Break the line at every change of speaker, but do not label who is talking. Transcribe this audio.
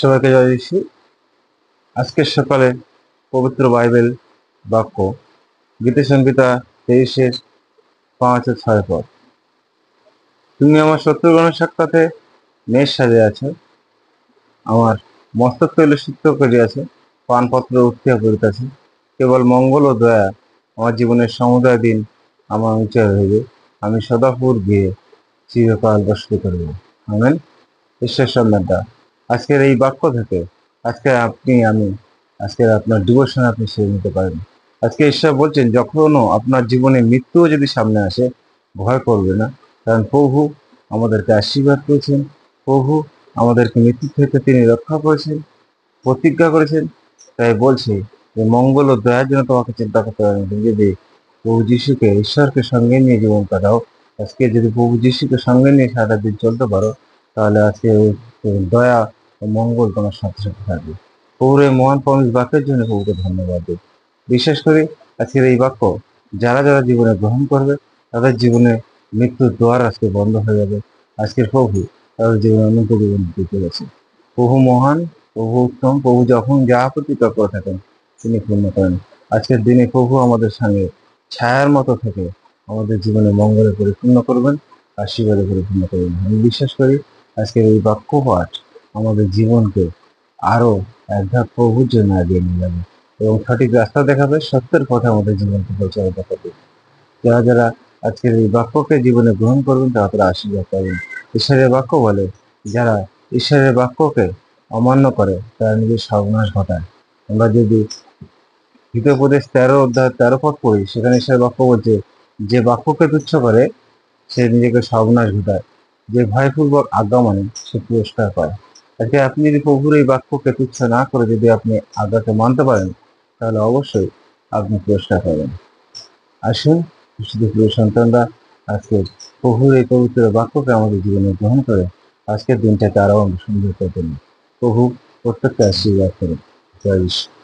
সবাইকে জয় দিচ্ছি আজকের সকালে পবিত্র বাইবেল বাক্য গীতা তেইশের পাঁচ ছয় পদ তুমি আমার শত্রুগণের সাক্ষাতে মেষ আছে আমার মস্তক তৈল সিদ্ধ করিয়াছে পানপত্র উত্তীয় করিতেছে কেবল মঙ্গল ও দয়া আমার জীবনের সমুদয় দিন আমার উচ্চার হইবে আমি সদাপুর গিয়ে চিরকাল বসতে করব আমেন ঈশ্বর সম্মানটা আজকের এই বাক্য থেকে আজকে আপনি আমি আজকে আপনার ডিভোশন আপনি সেরে নিতে পারেন আজকে ঈশ্বর বলছেন যখনও আপনার জীবনে মৃত্যুও যদি সামনে আসে ভয় করবে না কারণ প্রভু আমাদেরকে আশীর্বাদ করেছেন প্রভু আমাদেরকে মৃত্যু থেকে তিনি রক্ষা করেছেন প্রতিজ্ঞা করেছেন তাই বলছে যে মঙ্গল ও দয়ার জন্য তোমাকে চিন্তা করতে পারেন তুমি যদি প্রভু যিশুকে ঈশ্বরকে সঙ্গে নিয়ে জীবন কাটাও আজকে যদি প্রভু যিশুকে সঙ্গে নিয়ে সারাটা দিন চলতে পারো তাহলে আজকে দয়া মঙ্গল তোমার সাথে সাথে থাকবে প্রভুর এই মহান প্রমিস বাক্যের জন্য প্রভুকে ধন্যবাদ দেব বিশেষ করে আজকের এই বাক্য যারা যারা জীবনে গ্রহণ করবে তাদের জীবনে মৃত্যুর দোয়ার আজকে বন্ধ হয়ে যাবে আজকের প্রভু তাদের জীবনে অনন্ত জীবন দিতে গেছে প্রভু মহান প্রভু উত্তম প্রভু যখন যা প্রতিজ্ঞা করে থাকেন তিনি পূর্ণ করেন আজকের দিনে প্রভু আমাদের সঙ্গে ছায়ার মতো থেকে আমাদের জীবনে মঙ্গলে পরিপূর্ণ করবেন আশীর্বাদে পরিপূর্ণ করবেন আমি বিশ্বাস করি আজকের এই বাক্য পাঠ আমাদের জীবনকে আরো এক ধাপ প্রভুর জন্য এগিয়ে নিয়ে যাবে এবং সঠিক রাস্তা দেখাবে সত্যের পথে আমাদের জীবনকে প্রচারিত করবে যারা যারা আজকের এই বাক্যকে জীবনে গ্রহণ করবেন তারা তারা আশীর্বাদ পাবেন ঈশ্বরের বাক্য বলে যারা ঈশ্বরের বাক্যকে অমান্য করে তারা নিজের সর্বনাশ ঘটায় আমরা যদি হিতপ্রদেশ তেরো অধ্যায় তেরো পথ পড়ি সেখানে ঈশ্বরের বাক্য বলছে যে বাক্যকে তুচ্ছ করে সে নিজেকে সর্বনাশ ঘটায় যে ভয়পূর্বক আজ্ঞা মানে সে পুরস্কার পায় আজকে আপনি যদি প্রভুর এই বাক্যকে তুচ্ছ না করে যদি আপনি আজ্ঞাকে মানতে পারেন তাহলে অবশ্যই আপনি পুরস্কার পাবেন আসুন শুধু প্রিয় সন্তানরা আজকে প্রভুর এই পবিত্র বাক্যকে আমাদের জীবনে গ্রহণ করে আজকের দিনটাকে আরও সুন্দর করে তুলি প্রভু প্রত্যেককে আশীর্বাদ করে জয়